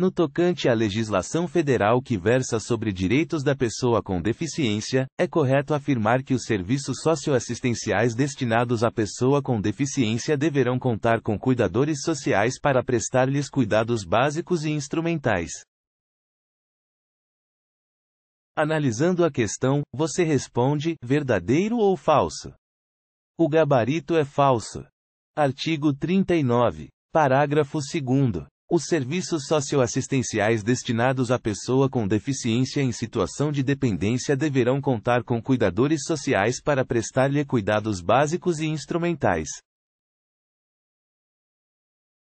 No tocante à legislação federal que versa sobre direitos da pessoa com deficiência, é correto afirmar que os serviços socioassistenciais destinados à pessoa com deficiência deverão contar com cuidadores sociais para prestar-lhes cuidados básicos e instrumentais. Analisando a questão, você responde: verdadeiro ou falso? O gabarito é falso. Artigo 39, parágrafo 2. Os serviços socioassistenciais destinados à pessoa com deficiência em situação de dependência deverão contar com cuidadores sociais para prestar-lhe cuidados básicos e instrumentais.